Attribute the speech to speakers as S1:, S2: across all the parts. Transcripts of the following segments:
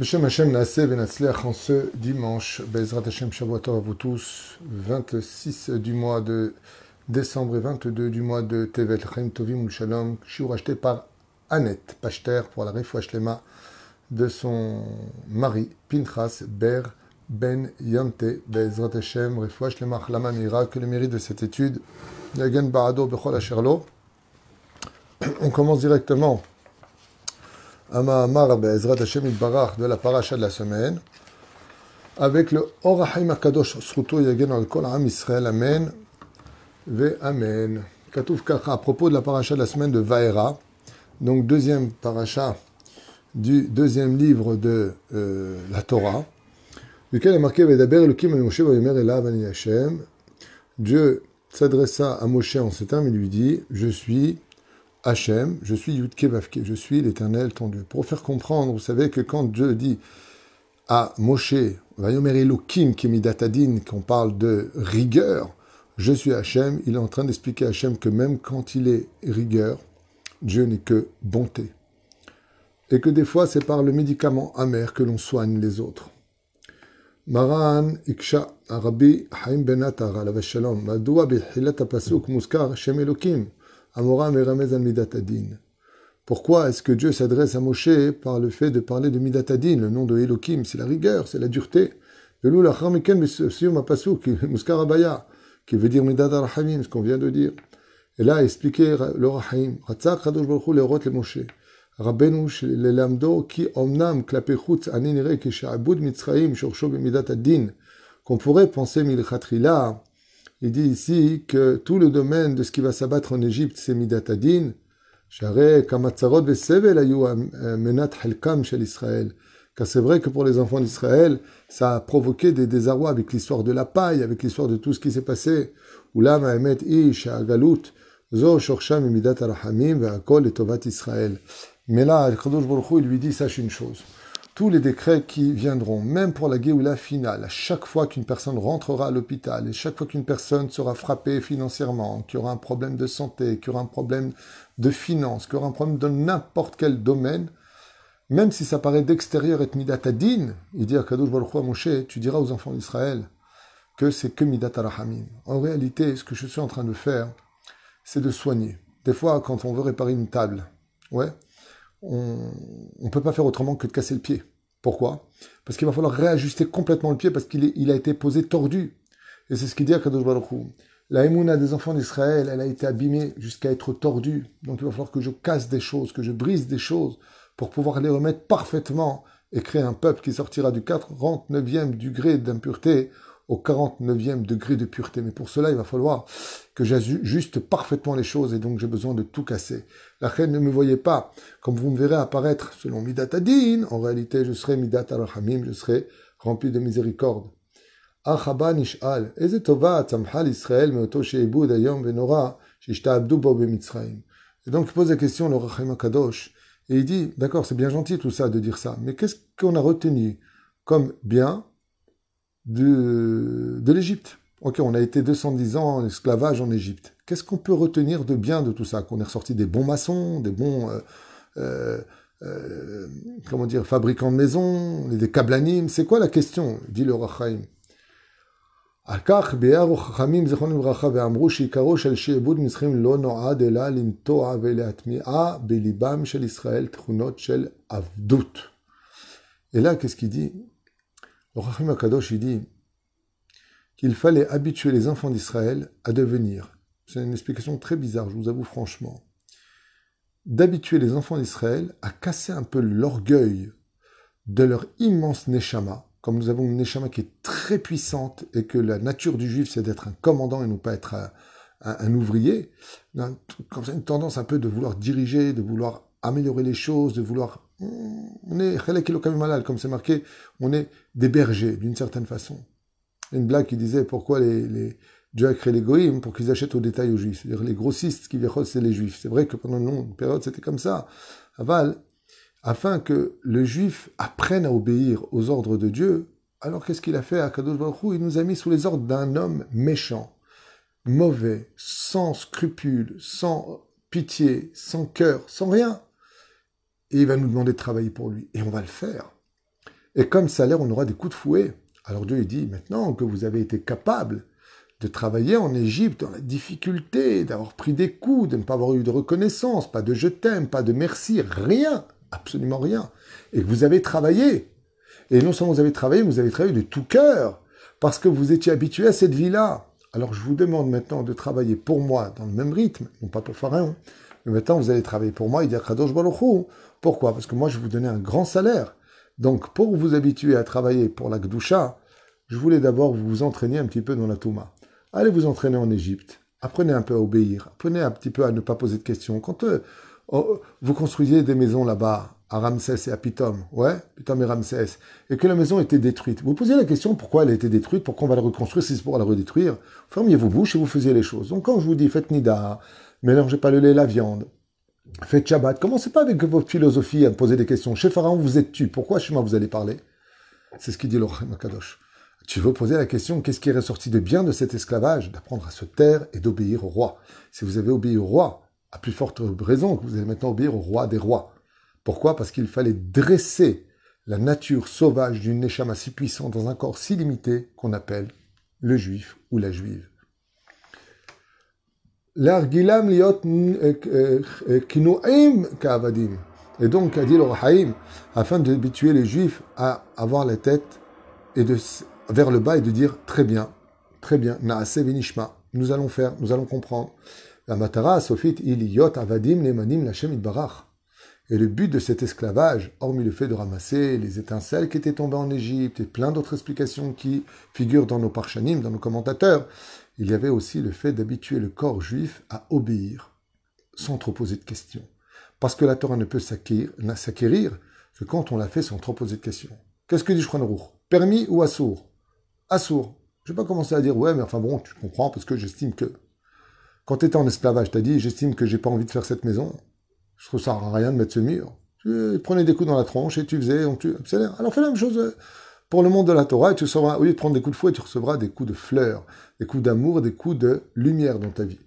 S1: Beshem Hashem en ce dimanche, Bezrat Hashem à vous tous, 26 du mois de décembre et 22 du mois de Tevet Chaim Tovim Shalom, racheté par Annette Pachter pour la Refouachlema de son mari Pinchas Ber Ben Yante, Bezrat Hashem Refouachlema Chlama Mira, que le mérite de cette étude, Bechol On commence directement Ama Amar Ezrat Hashem Barach de la paracha de la semaine, avec le ha'im Akadosh Sruto Yagen al Kol Am Israël, Amen, Ve Amen. Katouf Kacha, à propos de la paracha de la semaine de Vaera, donc deuxième paracha du deuxième livre de euh, la Torah, duquel est marqué Vedaber Elokim al Moshe Vayomer Elav Ani Hashem. Dieu s'adressa à Moshe en ces termes et lui dit Je suis Hachem, je suis Yudke je suis l'éternel ton Dieu. Pour faire comprendre, vous savez que quand Dieu dit à Moshe, Vayomer qu'on parle de rigueur, je suis Hachem, il est en train d'expliquer à Hachem que même quand il est rigueur, Dieu n'est que bonté. Et que des fois, c'est par le médicament amer que l'on soigne les autres. Maran Haim ben Amora Meramez al Midatadin. Pourquoi est-ce que Dieu s'adresse à Moshe par le fait de parler de Midatadin, le nom de Elohim C'est la rigueur, c'est la dureté. Qui veut dire Midat al ce qu'on vient de dire. Et là, expliquer le Rahim. Ratzak Kadosh Baruch le Rot le Moshe. Rabbeinu le Lamdo ki omnam klapechutz aninire kishabud mitzraim shorsho bimidat adin. Qu'on pourrait penser milchatrila il dit ici que tout le domaine de ce qui va s'abattre en Égypte, c'est Midatadin. Car c'est vrai que pour les enfants d'Israël, ça a provoqué des désarrois avec l'histoire de la paille, avec l'histoire de tout ce qui s'est passé. Mais là, Kadosh Baruch Hu, il lui dit, sache une chose tous les décrets qui viendront, même pour la la finale, à chaque fois qu'une personne rentrera à l'hôpital et chaque fois qu'une personne sera frappée financièrement, qu'il aura un problème de santé, qu'il aura un problème de finances, qu'il aura un problème de n'importe quel domaine, même si ça paraît d'extérieur être midatadine, il dit à Kadouj Baruch Moshe, tu diras aux enfants d'Israël que c'est que midat En réalité, ce que je suis en train de faire, c'est de soigner. Des fois, quand on veut réparer une table, ouais, on ne peut pas faire autrement que de casser le pied. Pourquoi Parce qu'il va falloir réajuster complètement le pied parce qu'il a été posé tordu. Et c'est ce qu'il dit à Kadosh Baruch La émouna des enfants d'Israël, elle a été abîmée jusqu'à être tordue. Donc il va falloir que je casse des choses, que je brise des choses pour pouvoir les remettre parfaitement et créer un peuple qui sortira du 49e degré d'impureté au 49e degré de pureté. Mais pour cela, il va falloir que j'ajuste parfaitement les choses et donc j'ai besoin de tout casser. La reine ne me voyait pas comme vous me verrez apparaître selon Midat Adin. En réalité, je serai Midat al-Rahamim, je serai rempli de miséricorde. Et donc il pose la question le Rachim Kadosh et il dit d'accord c'est bien gentil tout ça de dire ça mais qu'est-ce qu'on a retenu comme bien de, de l'Égypte. Ok, on a été 210 ans en esclavage en Égypte. Qu'est-ce qu'on peut retenir de bien de tout ça Qu'on est ressorti des bons maçons, des bons euh, euh, euh, comment dire, fabricants de maisons, des kablanim. C'est quoi la question dit le Rachaim. Et là, qu'est-ce qu'il dit le Akadosh, il dit qu'il fallait habituer les enfants d'Israël à devenir. C'est une explication très bizarre, je vous avoue franchement. D'habituer les enfants d'Israël à casser un peu l'orgueil de leur immense Neshama, comme nous avons une Neshama qui est très puissante et que la nature du juif, c'est d'être un commandant et non pas être un, ouvrier, comme ça, une tendance un peu de vouloir diriger, de vouloir améliorer les choses, de vouloir on est comme c'est marqué, on est des bergers, d'une certaine façon. Une blague qui disait pourquoi les, les Dieu a créé les pour qu'ils achètent au détail aux juifs. C'est-à-dire les grossistes qui viennent, c'est les juifs. C'est vrai que pendant une longue période, c'était comme ça. Aval, afin que le juif apprenne à obéir aux ordres de Dieu, alors qu'est-ce qu'il a fait à Kadosh Baruch Il nous a mis sous les ordres d'un homme méchant, mauvais, sans scrupules, sans pitié, sans cœur, sans rien et il va nous demander de travailler pour lui. Et on va le faire. Et comme ça l'air, on aura des coups de fouet. Alors Dieu lui dit, maintenant que vous avez été capable de travailler en Égypte dans la difficulté, d'avoir pris des coups, de ne pas avoir eu de reconnaissance, pas de je t'aime, pas de merci, rien, absolument rien. Et que vous avez travaillé. Et non seulement vous avez travaillé, vous avez travaillé de tout cœur, parce que vous étiez habitué à cette vie-là. Alors je vous demande maintenant de travailler pour moi dans le même rythme, non pas pour Pharaon, mais maintenant, vous allez travailler pour moi, il dit Kadosh Pourquoi Parce que moi, je vous donnais un grand salaire. Donc, pour vous habituer à travailler pour la Gdusha, je voulais d'abord vous entraîner un petit peu dans la Touma. Allez vous entraîner en Égypte. Apprenez un peu à obéir. Apprenez un petit peu à ne pas poser de questions. Quand euh, oh, vous construisez des maisons là-bas, à Ramsès et à Pitom, ouais, Pitom et Ramsès, et que la maison était détruite. Vous posiez la question pourquoi elle a été détruite, pourquoi on va la reconstruire si c'est pour la redétruire. Fermiez vos bouches et vous faisiez les choses. Donc quand je vous dis faites Nida, mélangez pas le lait la viande. Faites Shabbat. Commencez pas avec vos philosophies à me poser des questions. Chez Pharaon, vous êtes tu. Pourquoi chez moi vous allez parler C'est ce qui dit le Kadosh. Tu veux poser la question qu'est-ce qui est ressorti de bien de cet esclavage D'apprendre à se taire et d'obéir au roi. Si vous avez obéi au roi, à plus forte raison que vous allez maintenant obéir au roi des rois. Pourquoi Parce qu'il fallait dresser la nature sauvage d'une Neshama si puissante dans un corps si limité qu'on appelle le juif ou la juive l'argilam liot ka'avadim. Et donc, a dit afin d'habituer les Juifs à avoir la tête et de, vers le bas et de dire très bien, très bien, nous allons faire, nous allons comprendre. La matara avadim nemanim Et le but de cet esclavage, hormis le fait de ramasser les étincelles qui étaient tombées en Égypte et plein d'autres explications qui figurent dans nos parchanim, dans nos commentateurs, il y avait aussi le fait d'habituer le corps juif à obéir, sans trop poser de questions. Parce que la Torah ne peut s'acquérir que quand on la fait sans trop poser de questions. Qu'est-ce que dit Shranrour Permis ou assour Assour. Je vais pas commencer à dire ouais, mais enfin bon, tu comprends parce que j'estime que. Quand tu étais en esclavage, tu as dit j'estime que j'ai pas envie de faire cette maison. Je trouve ça à rien de mettre ce mur. Tu prenais des coups dans la tronche et tu faisais, on tu... Alors fais la même chose. Euh, pour le monde de la Torah, tu recevras, au lieu de prendre des coups de fouet, tu recevras des coups de fleurs, des coups d'amour, des coups de lumière dans ta vie.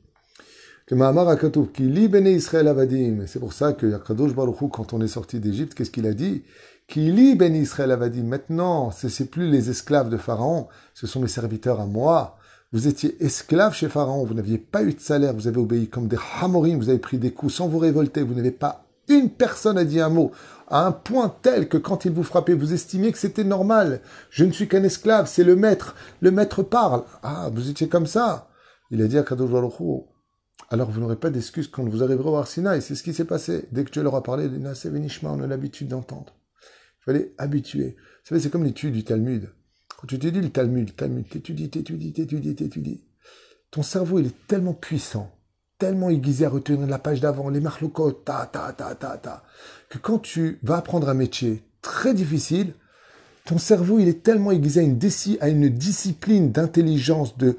S1: Que Mahamar qui lit Israël Avadim, c'est pour ça que Yakadosh Baruchou, quand on est sorti d'Égypte, qu'est-ce qu'il a dit Qui lit Israël Avadim, maintenant, ce n'est plus les esclaves de Pharaon, ce sont mes serviteurs à moi. Vous étiez esclaves chez Pharaon, vous n'aviez pas eu de salaire, vous avez obéi comme des hamorim, vous avez pris des coups sans vous révolter, vous n'avez pas une personne a dit un mot, à un point tel que quand il vous frappait, vous estimiez que c'était normal. Je ne suis qu'un esclave, c'est le maître. Le maître parle. Ah, vous étiez comme ça. Il a dit à Kadosh alors vous n'aurez pas d'excuses quand vous arriverez au Et C'est ce qui s'est passé. Dès que tu leur a parlé, ah, on a l'habitude d'entendre. Il fallait habituer. Vous savez, c'est comme l'étude du Talmud. Quand tu dit le Talmud, le Talmud, t'étudies, t'étudies, t'étudies, t'étudies. Ton cerveau, il est tellement puissant tellement aiguisé à retenir la page d'avant, les marques ta, ta, ta, ta, ta, que quand tu vas apprendre un métier très difficile, ton cerveau, il est tellement aiguisé à une, à une discipline d'intelligence, de,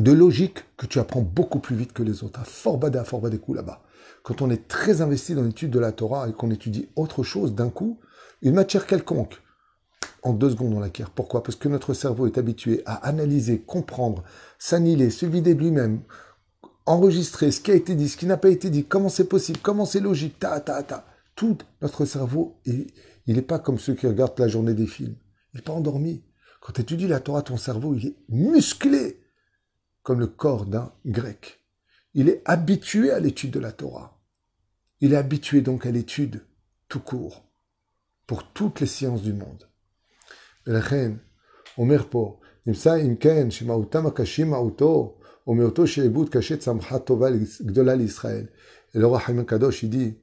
S1: de logique, que tu apprends beaucoup plus vite que les autres. À fort bas fort bas des coups là-bas. Quand on est très investi dans l'étude de la Torah et qu'on étudie autre chose d'un coup, une matière quelconque, en deux secondes on l'acquiert. Pourquoi Parce que notre cerveau est habitué à analyser, comprendre, s'annihiler, se vider de lui-même, enregistrer ce qui a été dit, ce qui n'a pas été dit, comment c'est possible, comment c'est logique, ta, ta, ta. Tout notre cerveau, il n'est pas comme ceux qui regardent la journée des films. Il n'est pas endormi. Quand tu étudies la Torah, ton cerveau, il est musclé comme le corps d'un grec. Il est habitué à l'étude de la Torah. Il est habitué donc à l'étude tout court, pour toutes les sciences du monde. Et le roi Kadosh, il dit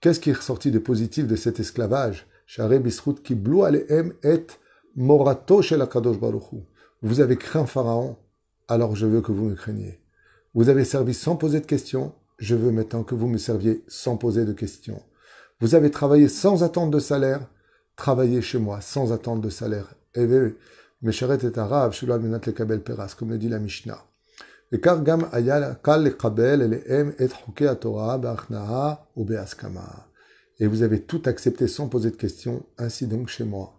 S1: Qu'est-ce qui est ressorti de positif de cet esclavage et Morato Vous avez craint Pharaon, alors je veux que vous me craigniez. Vous avez servi sans poser de questions, je veux maintenant que vous me serviez sans poser de questions. Vous avez travaillé sans attente de salaire, travaillez chez moi sans attendre de salaire. Eh Mes charrettes et arabes, comme le dit la Mishnah. Et vous avez tout accepté sans poser de questions, ainsi donc chez moi.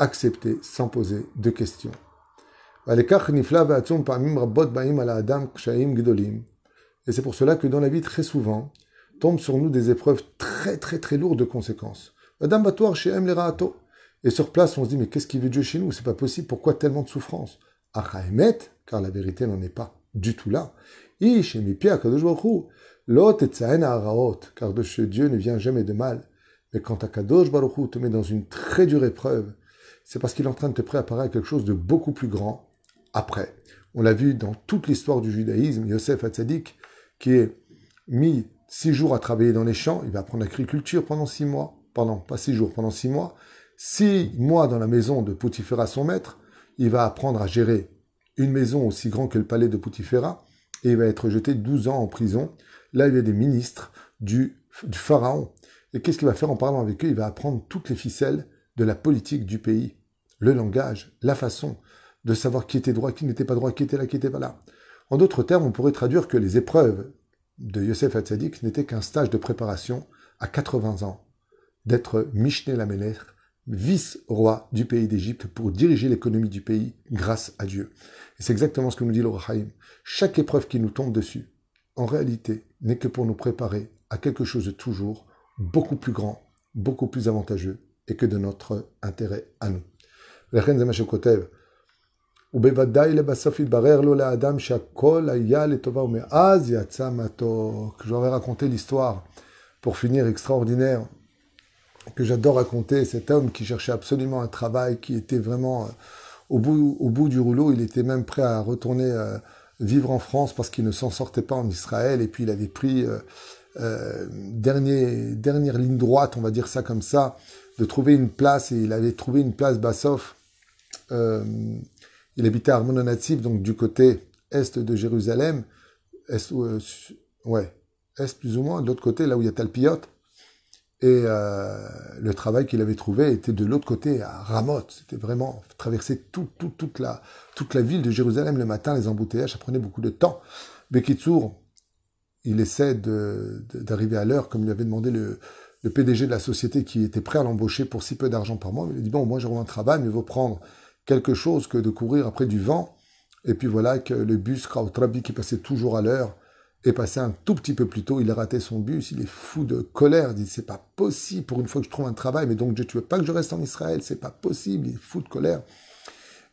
S1: Accepté sans poser de questions. Et c'est pour cela que dans la vie, très souvent, tombent sur nous des épreuves très très très lourdes de conséquences. Et sur place, on se dit, mais qu'est-ce qu'il veut Dieu chez nous C'est pas possible, pourquoi tellement de souffrance Achaemet, car la vérité n'en est pas du tout là. Ish Lot et Araot, car de ce Dieu ne vient jamais de mal. Mais quand Akadosh Baruchu te met dans une très dure épreuve, c'est parce qu'il est en train de te préparer à quelque chose de beaucoup plus grand après. On l'a vu dans toute l'histoire du judaïsme, Yosef Hatzadik, qui est mis six jours à travailler dans les champs, il va apprendre l'agriculture pendant six mois, pardon, pas six jours, pendant six mois, six mois dans la maison de Potiphar, son maître, il va apprendre à gérer une maison aussi grande que le palais de Poutifera, et il va être jeté 12 ans en prison. Là, il y a des ministres du, du pharaon. Et qu'est-ce qu'il va faire en parlant avec eux Il va apprendre toutes les ficelles de la politique du pays, le langage, la façon de savoir qui était droit, qui n'était pas droit, qui était là, qui n'était pas là. En d'autres termes, on pourrait traduire que les épreuves de Yosef Hatzadik n'étaient qu'un stage de préparation à 80 ans, d'être la Lamelech vice-roi du pays d'Égypte pour diriger l'économie du pays grâce à Dieu. Et c'est exactement ce que nous dit le Chaque épreuve qui nous tombe dessus, en réalité, n'est que pour nous préparer à quelque chose de toujours beaucoup plus grand, beaucoup plus avantageux et que de notre intérêt à nous. Je vais raconter raconté l'histoire, pour finir, extraordinaire, que j'adore raconter, cet homme qui cherchait absolument un travail, qui était vraiment euh, au bout, au bout du rouleau, il était même prêt à retourner euh, vivre en France parce qu'il ne s'en sortait pas en Israël, et puis il avait pris euh, dernier, dernière ligne droite, on va dire ça comme ça, de trouver une place, et il avait trouvé une place Bassof. Euh, il habitait à Natif, donc du côté est de Jérusalem, est, ouais, est plus ou moins, de l'autre côté, là où il y a Talpiot, et euh, le travail qu'il avait trouvé était de l'autre côté, à Ramoth. C'était vraiment traverser toute, la, toute la ville de Jérusalem le matin, les embouteillages, ça prenait beaucoup de temps. Bekitsour, il essaie d'arriver à l'heure, comme lui avait demandé le, le, PDG de la société qui était prêt à l'embaucher pour si peu d'argent par mois. Il dit, bon, moi j'ai un travail, mais il faut prendre quelque chose que de courir après du vent. Et puis voilà que le bus Krautrabi qui passait toujours à l'heure, est passé un tout petit peu plus tôt, il a raté son bus, il est fou de colère, il dit c'est pas possible, pour une fois que je trouve un travail, mais donc je tu veux pas que je reste en Israël, c'est pas possible, il est fou de colère.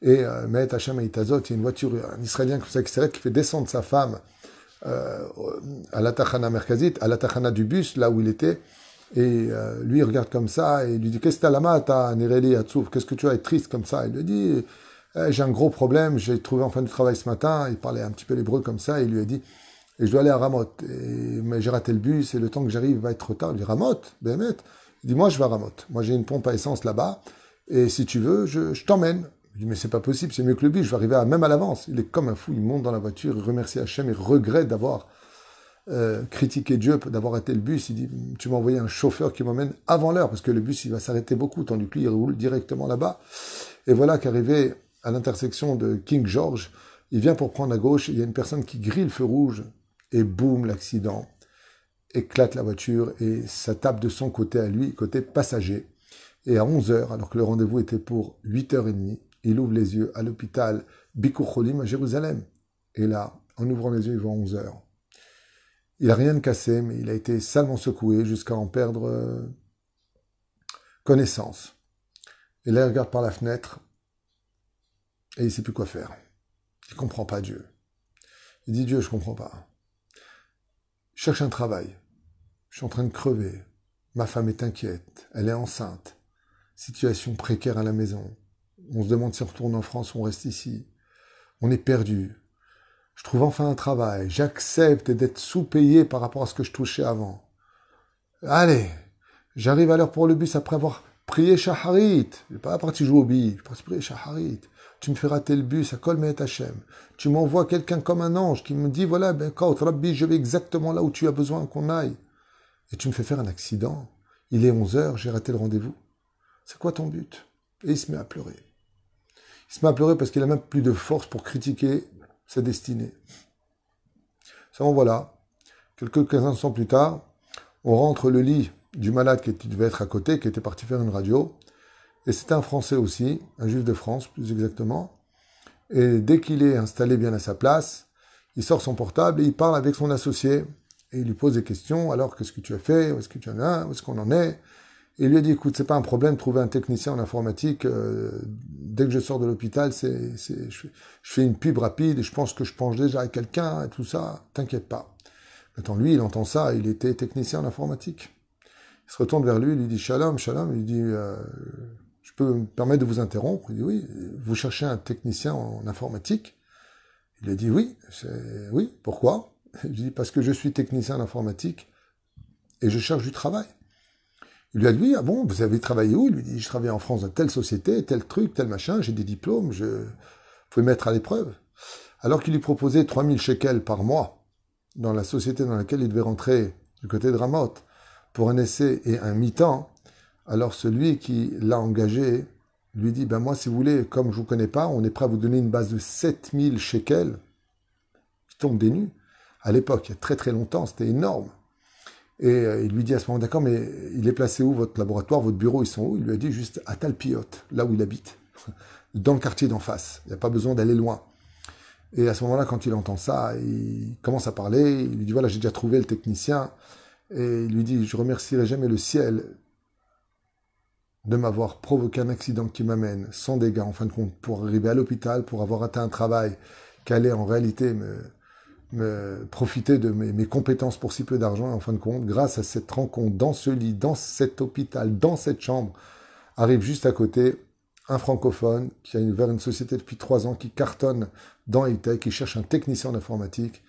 S1: Et euh, Met et il y a une voiture, un Israélien comme ça qui qui fait descendre sa femme euh, à la Tachana Merkazit, à la Tachana du bus, là où il était, et euh, lui, il regarde comme ça, et il lui dit Qu'est-ce que t'as là-bas, t'as Nereli Qu'est-ce que tu as être triste comme ça Il lui dit eh, J'ai un gros problème, j'ai trouvé enfin du travail ce matin. Il parlait un petit peu l'hébreu comme ça, et il lui a dit et je dois aller à Ramotte, mais j'ai raté le bus et le temps que j'arrive va être trop tard. Je dis Ramotte Bémet. Il dit Moi, je vais à Ramotte, Moi, j'ai une pompe à essence là-bas. Et si tu veux, je, t'emmène. Mais c'est pas possible, c'est mieux que le bus. Je vais arriver à, même à l'avance. Il est comme un fou. Il monte dans la voiture, il remercie Hachem, et regrette d'avoir euh, critiqué Dieu d'avoir raté le bus. Il dit Tu m'as envoyé un chauffeur qui m'emmène avant l'heure parce que le bus, il va s'arrêter beaucoup. tant du lui, il roule directement là-bas. Et voilà qu'arrivé à l'intersection de King George, il vient pour prendre à gauche, il y a une personne qui grille le feu rouge et boum, l'accident, éclate la voiture et ça tape de son côté à lui, côté passager. Et à 11h, alors que le rendez-vous était pour 8h30, il ouvre les yeux à l'hôpital Bikoucholim à Jérusalem. Et là, en ouvrant les yeux, il voit 11h. Il n'a rien de cassé, mais il a été salement secoué jusqu'à en perdre euh, connaissance. Et là, il regarde par la fenêtre et il ne sait plus quoi faire. Il ne comprend pas Dieu. Il dit Dieu, je ne comprends pas. Je cherche un travail. Je suis en train de crever. Ma femme est inquiète. Elle est enceinte. Situation précaire à la maison. On se demande si on retourne en France ou on reste ici. On est perdu. Je trouve enfin un travail. J'accepte d'être sous-payé par rapport à ce que je touchais avant. Allez, j'arrive à l'heure pour le bus après avoir prié Shaharit. Je n'ai pas parti jouer au billet, Je prier Shaharit tu me feras rater bus ça colle mais Hachem. Tu m'envoies quelqu'un comme un ange qui me dit, voilà, ben, Rabbi, je vais exactement là où tu as besoin qu'on aille. Et tu me fais faire un accident. Il est 11 heures, j'ai raté le rendez-vous. C'est quoi ton but Et il se met à pleurer. Il se met à pleurer parce qu'il a même plus de force pour critiquer sa destinée. Ça, Seulement voilà, quelques instants plus tard, on rentre le lit du malade qui devait être à côté, qui était parti faire une radio, et c'est un Français aussi, un juif de France plus exactement. Et dès qu'il est installé bien à sa place, il sort son portable et il parle avec son associé. Et il lui pose des questions. Alors, qu'est-ce que tu as fait Où est-ce que tu en as Où est-ce qu'on en est Et il lui a dit, écoute, c'est pas un problème de trouver un technicien en informatique. Euh, dès que je sors de l'hôpital, c'est, je, fais une pub rapide et je pense que je penche déjà à quelqu'un et tout ça. T'inquiète pas. Maintenant lui, il entend ça. Il était technicien en informatique. Il se retourne vers lui, il lui dit, shalom, shalom. Il lui dit... Euh, peux me permettre de vous interrompre Il dit oui. Vous cherchez un technicien en informatique Il a dit oui. Oui. Pourquoi Je dis parce que je suis technicien en informatique et je cherche du travail. Il lui a dit ah bon, vous avez travaillé où Il lui dit je travaille en France dans telle société, tel truc, tel machin, j'ai des diplômes, je faut mettre à l'épreuve. Alors qu'il lui proposait 3000 shekels par mois dans la société dans laquelle il devait rentrer du côté de Ramot, pour un essai et un mi-temps, alors celui qui l'a engagé lui dit, ben moi si vous voulez, comme je ne vous connais pas, on est prêt à vous donner une base de 7000 shekels. qui tombe des nues. À l'époque, il y a très très longtemps, c'était énorme. Et euh, il lui dit à ce moment, d'accord, mais il est placé où votre laboratoire, votre bureau, ils sont où Il lui a dit juste à Talpiot, là où il habite, dans le quartier d'en face. Il n'y a pas besoin d'aller loin. Et à ce moment-là, quand il entend ça, il commence à parler, il lui dit, voilà, j'ai déjà trouvé le technicien. Et il lui dit, je remercierai jamais le ciel de m'avoir provoqué un accident qui m'amène sans dégâts en fin de compte pour arriver à l'hôpital, pour avoir atteint un travail qui allait en réalité me, profiter de mes, compétences pour si peu d'argent. En fin de compte, grâce à cette rencontre dans ce lit, dans cet hôpital, dans cette chambre, arrive juste à côté un francophone qui a ouvert une société depuis trois ans, qui cartonne dans e qui cherche un technicien en informatique.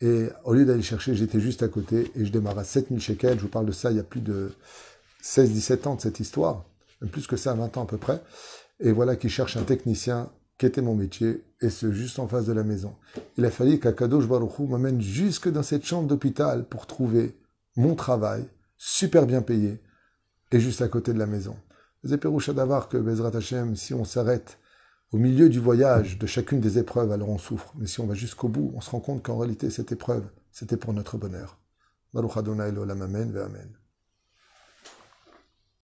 S1: Et au lieu d'aller chercher, j'étais juste à côté et je démarre à 7000 shekels. Je vous parle de ça il y a plus de 16-17 ans de cette histoire même plus que ça, 20 ans à peu près. Et voilà qu'il cherche un technicien qui était mon métier, et ce, juste en face de la maison. Il a fallu qu'Akadosh Baruchou m'amène jusque dans cette chambre d'hôpital pour trouver mon travail, super bien payé, et juste à côté de la maison. Les à d'avoir que Bezrat si on s'arrête au milieu du voyage de chacune des épreuves, alors on souffre. Mais si on va jusqu'au bout, on se rend compte qu'en réalité, cette épreuve, c'était pour notre bonheur. Baruch Adonai Amen.